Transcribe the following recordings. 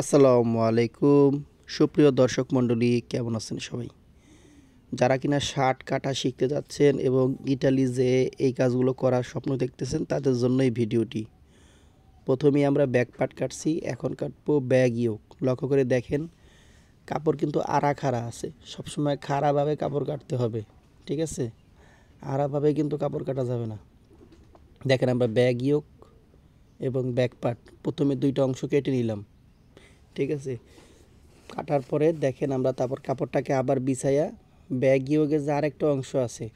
আসসালামু আলাইকুম সুপ্রিয় দর্শক মণ্ডলী কেমন আছেন সবাই যারা কিনা শার্ট কাটা শিখতে যাচ্ছেন এবং ইটালি যে এই কাজগুলো করার স্বপ্ন দেখতেছেন তাদের জন্য এই ভিডিওটি প্রথমেই আমরা ব্যাগ পাট কাটছি এখন কাটবো ব্যাগ ইয়োক লক্ষ্য করে দেখেন কাপড় কিন্তু আড়া খাড়া আছে সবসময় খাড়াভাবে কাপড় কাটতে হবে ঠিক আছে আড়াভাবে কিন্তু কাপড় কাটা যাবে না দেখেন আমরা ব্যাগ ইয়োক এবং ব্যাগ পাট প্রথমে দুইটা অংশ কেটে নিলাম ঠিক আছে কাটার পরে দেখেন আমরা তারপর কাপড়টাকে আবার বিছাইয়া ব্যাগ ইয়োগের যে আরেকটা অংশ আছে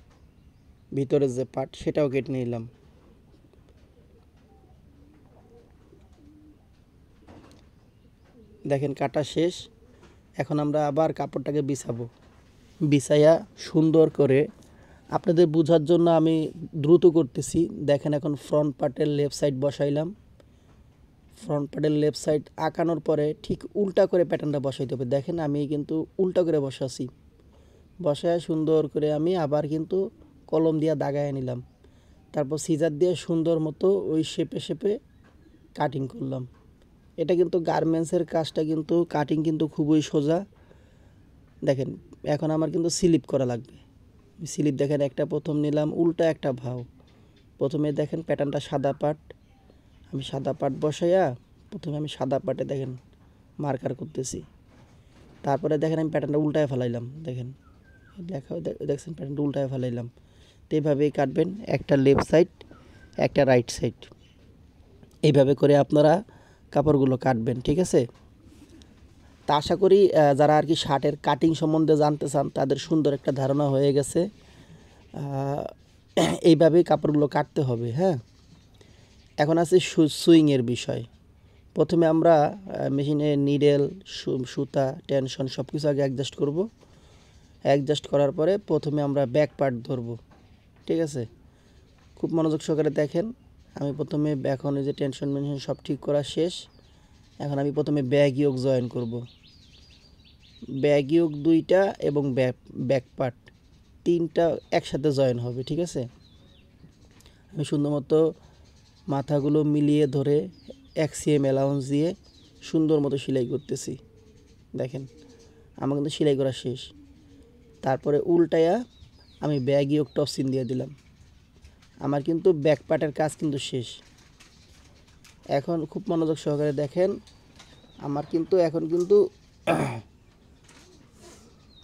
ভিতরে যে পার্ট সেটাও কেটে নিলাম দেখেন কাটা শেষ এখন আমরা আবার কাপড়টাকে বিছাবো বিছাইয়া সুন্দর করে আপনাদের বোঝার জন্য আমি দ্রুত করতেছি দেখেন এখন ফ্রন্ট পার্টের লেফট সাইড বসাইলাম ফ্রন্ট প্যাডের লেফট সাইড আঁকানোর পরে ঠিক উল্টা করে প্যাটার্নটা বসাইতে হবে দেখেন আমি কিন্তু উল্টা করে বসাছি বসায় সুন্দর করে আমি আবার কিন্তু কলম দিয়ে দাগায় নিলাম তারপর সিজার দিয়ে সুন্দর মতো ওই শেপে শেপে কাটিং করলাম এটা কিন্তু গার্মেন্টসের কাজটা কিন্তু কাটিং কিন্তু খুবই সোজা দেখেন এখন আমার কিন্তু স্লিপ করা লাগবে স্লিপ দেখেন একটা প্রথম নিলাম উল্টা একটা ভাও প্রথমে দেখেন প্যাটার্নটা সাদা পাট আমি সাদা পাট বসাইয়া প্রথমে আমি সাদা পাটে দেখেন মার্কার করতেছি তারপরে দেখেন আমি প্যাটার্নটা উল্টায় ফেলাইলাম দেখেন দেখা দেখছেন প্যাটার্নটা উল্টায় ফেলাইলাম তো এইভাবেই কাটবেন একটা লেফট সাইড একটা রাইট সাইড এইভাবে করে আপনারা কাপড়গুলো কাটবেন ঠিক আছে তা আশা করি যারা আর কি শার্টের কাটিং সম্বন্ধে জানতে চান তাদের সুন্দর একটা ধারণা হয়ে গেছে এইভাবেই কাপড়গুলো কাটতে হবে হ্যাঁ এখন আছে সুইংয়ের বিষয় প্রথমে আমরা মেশিনে নিডেল সুতা টেনশন সব কিছু আগে অ্যাডজাস্ট করব অ্যাডজাস্ট করার পরে প্রথমে আমরা ব্যাক পার্ট ধরব ঠিক আছে খুব মনোযোগ সহকারে দেখেন আমি প্রথমে এখন যে টেনশন মেনশন সব ঠিক করা শেষ এখন আমি প্রথমে ব্যাগ ইয়োগ জয়েন করব ব্যাগ ইয়োগ দুইটা এবং ব্যাক ব্যাক পার্ট তিনটা একসাথে জয়েন হবে ঠিক আছে আমি সুন্দর মতো মাথাগুলো মিলিয়ে ধরে এক সিএম অ্যালাউন্স দিয়ে সুন্দর মতো সেলাই করতেছি দেখেন আমার কিন্তু সেলাই করা শেষ তারপরে উল্টায়া আমি ব্যাগই ইয়োগ টপসিন দিয়ে দিলাম আমার কিন্তু ব্যাক পার্টের কাজ কিন্তু শেষ এখন খুব মনোযোগ সহকারে দেখেন আমার কিন্তু এখন কিন্তু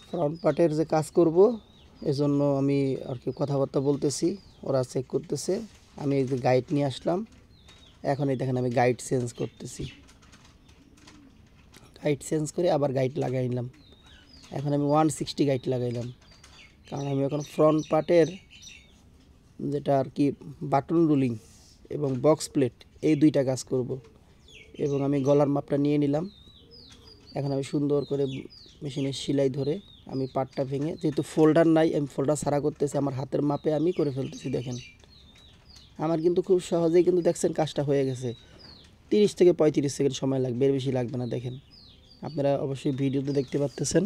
ফ্রন্ট পার্টের যে কাজ করব এজন্য আমি আর কি কথাবার্তা বলতেছি ওরা চেক করতেছে আমি এই যে গাইড নিয়ে আসলাম এখন এই দেখেন আমি গাইড চেঞ্জ করতেছি গাইড চেঞ্জ করে আবার গাইড লাগাই নিলাম এখন আমি ওয়ান সিক্সটি গাইড লাগাইলাম কারণ আমি এখন ফ্রন্ট পার্টের যেটা আর কি বাটন রুলিং এবং বক্স প্লেট এই দুইটা কাজ করব এবং আমি গলার মাপটা নিয়ে নিলাম এখন আমি সুন্দর করে মেশিনের সেলাই ধরে আমি পাটটা ভেঙে যেহেতু ফোল্ডার নাই আমি ফোল্ডার সারা করতেছি আমার হাতের মাপে আমি করে ফেলতেছি দেখেন আমার কিন্তু খুব সহজেই কিন্তু দেখছেন কাজটা হয়ে গেছে তিরিশ থেকে পঁয়ত্রিশ সেকেন্ড সময় লাগবে এর বেশি লাগবে না দেখেন আপনারা অবশ্যই ভিডিওতে দেখতে পাচ্তেছেন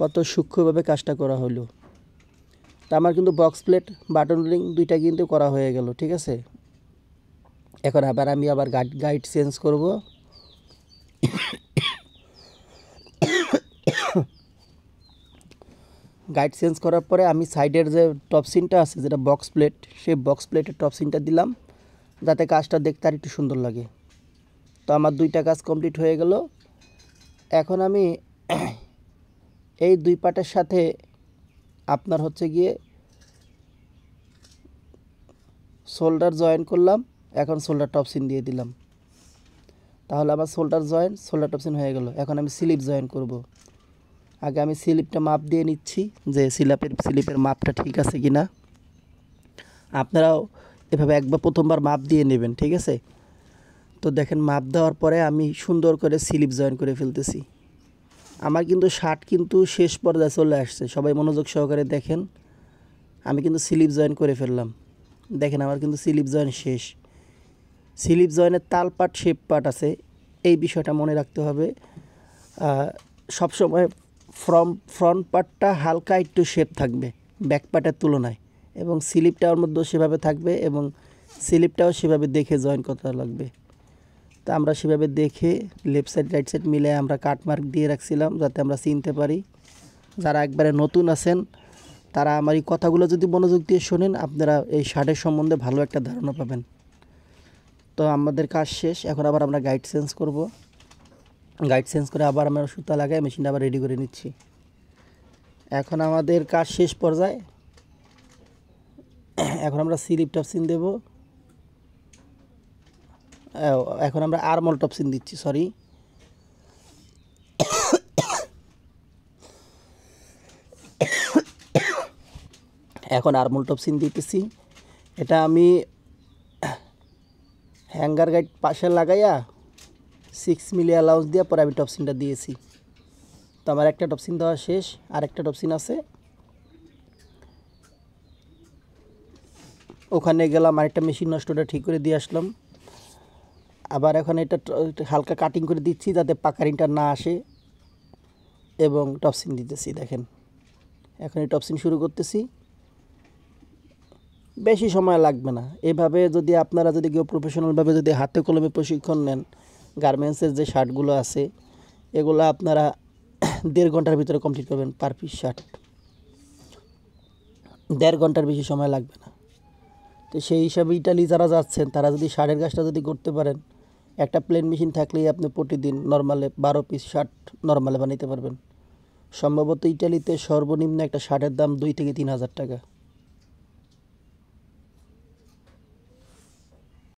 কত সূক্ষ্মভাবে কাজটা করা হলো তা আমার কিন্তু বক্স প্লেট বাটন রিং দুইটা কিন্তু করা হয়ে গেল ঠিক আছে এখন আবার আমি আবার গাইড গাইড চেঞ্জ করব গাইড চেঞ্জ করার পরে আমি সাইডের যে টপ সিনটা আছে যেটা বক্স প্লেট সেই বক্স প্লেটের টপ সিনটা দিলাম যাতে কাজটা দেখতে আর একটু সুন্দর লাগে তো আমার দুইটা কাজ কমপ্লিট হয়ে গেল এখন আমি এই দুই পাটের সাথে আপনার হচ্ছে গিয়ে শোল্ডার জয়েন করলাম এখন শোল্ডার টপসিন দিয়ে দিলাম তাহলে আমার শোল্ডার জয়েন শোল্ডার টপসিন হয়ে গেল এখন আমি স্লিপ জয়েন করব আগে আমি স্লিপটা মাপ দিয়ে নিচ্ছি যে স্লিপের স্লিপের মাপটা ঠিক আছে কি না আপনারাও এভাবে একবার প্রথমবার মাপ দিয়ে নেবেন ঠিক আছে তো দেখেন মাপ দেওয়ার পরে আমি সুন্দর করে স্লিপ জয়েন করে ফেলতেছি আমার কিন্তু শার্ট কিন্তু শেষ পর্যায়ে চলে আসছে সবাই মনোযোগ সহকারে দেখেন আমি কিন্তু স্লিপ জয়েন করে ফেললাম দেখেন আমার কিন্তু স্লিপ জয়েন শেষ স্লিপ জয়েনের তাল পাট শেপ পাট আছে এই বিষয়টা মনে রাখতে হবে সবসময় ফ্রম ফ্রন্ট পার্টটা হালকা একটু শেপ থাকবে ব্যাক পার্টের তুলনায় এবং স্লিপটা ওর মধ্যেও সেভাবে থাকবে এবং স্লিপটাও সেভাবে দেখে জয়েন করা লাগবে তা আমরা সেভাবে দেখে লেফট সাইড রাইট সাইড মিলে আমরা কাটমার্ক দিয়ে রাখছিলাম যাতে আমরা চিনতে পারি যারা একবারে নতুন আছেন তারা আমার এই কথাগুলো যদি মনোযোগ দিয়ে শোনেন আপনারা এই শার্টের সম্বন্ধে ভালো একটা ধারণা পাবেন তো আমাদের কাজ শেষ এখন আবার আমরা গাইড চেঞ্জ করবো গাইড চেঞ্জ করে আবার আমরা সুতা লাগাই মেশিনটা আবার রেডি করে নিচ্ছি এখন আমাদের কাজ শেষ পর্যায়ে এখন আমরা সিলিপ টপসিন দেব এখন আমরা আরমল টপসিন দিচ্ছি সরি এখন আরমল টপসিন দিতেছি এটা আমি হ্যাঙ্গার গাইড পাশে লাগাইয়া সিক্স মিলি অ্যালাউন্স দিয়ে পরে আমি টপসিনটা দিয়েছি তো আমার একটা টপসিন দেওয়া শেষ আর একটা টপসিন আছে ওখানে গেলাম আরেকটা মেশিন নষ্টটা ঠিক করে দিয়ে আসলাম আবার এখন এটা হালকা কাটিং করে দিচ্ছি যাতে পাকারিংটা না আসে এবং টপসিন দিতেছি দেখেন এখন এই টপসিন শুরু করতেছি বেশি সময় লাগবে না এভাবে যদি আপনারা যদি কেউ প্রফেশনালভাবে যদি হাতে কলমে প্রশিক্ষণ নেন গার্মেন্টসের যে শার্টগুলো আছে এগুলো আপনারা দেড় ঘন্টার ভিতরে কমপ্লিট করবেন পার পিস শার্ট দেড় ঘন্টার বেশি সময় লাগবে না তো সেই হিসাবে ইটালি যারা যাচ্ছেন তারা যদি শার্টের কাজটা যদি করতে পারেন একটা প্লেন মেশিন থাকলেই আপনি প্রতিদিন নর্মালে বারো পিস শার্ট নর্মালে বানাইতে পারবেন সম্ভবত ইটালিতে সর্বনিম্ন একটা শার্টের দাম দুই থেকে তিন হাজার টাকা